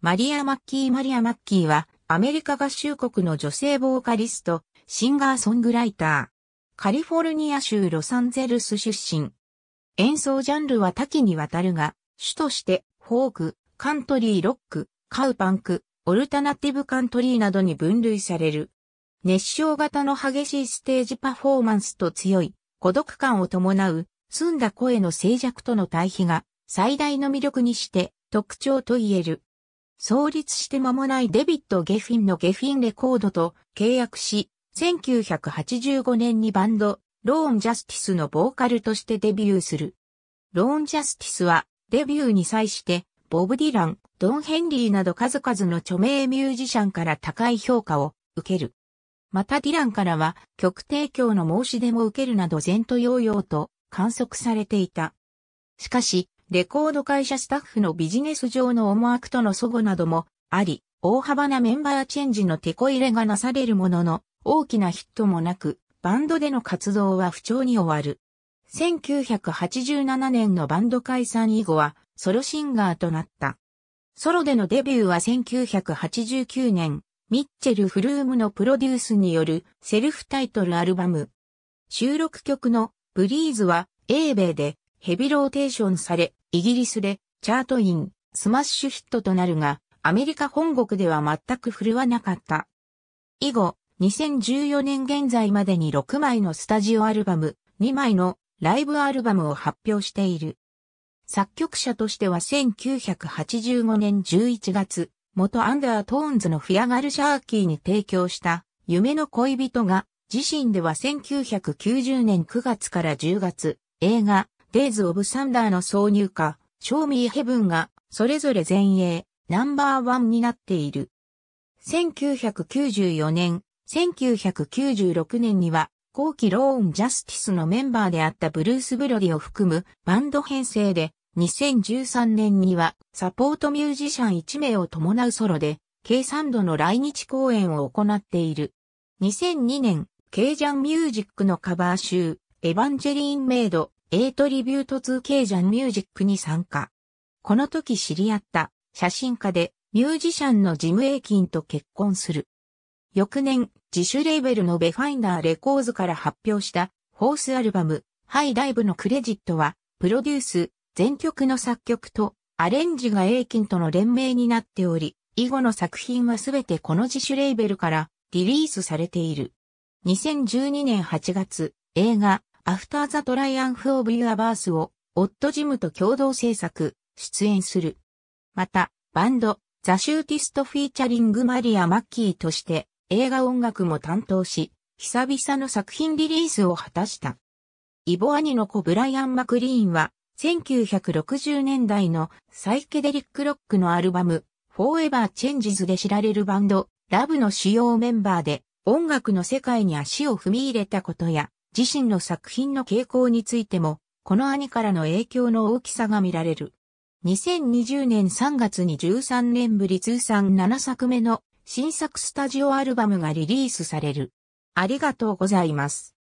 マリア・マッキー・マリア・マッキーは、アメリカ合衆国の女性ボーカリスト、シンガーソングライター。カリフォルニア州ロサンゼルス出身。演奏ジャンルは多岐にわたるが、主として、フォーク、カントリーロック、カウパンク、オルタナティブカントリーなどに分類される。熱唱型の激しいステージパフォーマンスと強い、孤独感を伴う、澄んだ声の静寂との対比が、最大の魅力にして、特徴と言える。創立して間もないデビッド・ゲフィンのゲフィンレコードと契約し、1985年にバンド、ローン・ジャスティスのボーカルとしてデビューする。ローン・ジャスティスは、デビューに際して、ボブ・ディラン、ドン・ヘンリーなど数々の著名ミュージシャンから高い評価を受ける。またディランからは曲提供の申し出も受けるなど前途洋々と観測されていた。しかし、レコード会社スタッフのビジネス上の思惑との齟齬などもあり、大幅なメンバーチェンジの手こ入れがなされるものの、大きなヒットもなく、バンドでの活動は不調に終わる。1987年のバンド解散以後は、ソロシンガーとなった。ソロでのデビューは1989年、ミッチェル・フルームのプロデュースによるセルフタイトルアルバム。収録曲のブリーズは英米でヘビローテーションされ、イギリスでチャートイン、スマッシュヒットとなるが、アメリカ本国では全く振るわなかった。以後、2014年現在までに6枚のスタジオアルバム、2枚のライブアルバムを発表している。作曲者としては1985年11月、元アンダートーンズのフィアガル・シャーキーに提供した夢の恋人が自身では1990年9月から10月映画デイズ・オブ・サンダーの挿入歌、ショーミー・ヘブンが、それぞれ前衛、ナンバーワンになっている。1994年、1996年には、後期ローン・ジャスティスのメンバーであったブルース・ブロディを含むバンド編成で、2013年にはサポートミュージシャン1名を伴うソロで、計3度の来日公演を行っている。2002年、ケイジャンミュージックのカバー集、エヴァンジェリーンメイド、A トリビュート 2K ジャンミュージックに参加。この時知り合った写真家でミュージシャンのジム・エイキンと結婚する。翌年、自主レーベルのベファインダーレコーズから発表したホースアルバム、ハイダイブのクレジットは、プロデュース、全曲の作曲とアレンジがエイキンとの連名になっており、以後の作品はすべてこの自主レーベルからリリースされている。2012年8月、映画、アフターザトライアンフオブユアバースを、オットジムと共同制作、出演する。また、バンド、ザ・シューティストフィーチャリングマリア・マッキーとして、映画音楽も担当し、久々の作品リリースを果たした。イボ兄の子ブライアン・マクリーンは、1960年代のサイケデリックロックのアルバム、フォーエバー・チェンジズで知られるバンド、ラブの主要メンバーで、音楽の世界に足を踏み入れたことや、自身の作品の傾向についても、この兄からの影響の大きさが見られる。2020年3月に13年ぶり通算7作目の新作スタジオアルバムがリリースされる。ありがとうございます。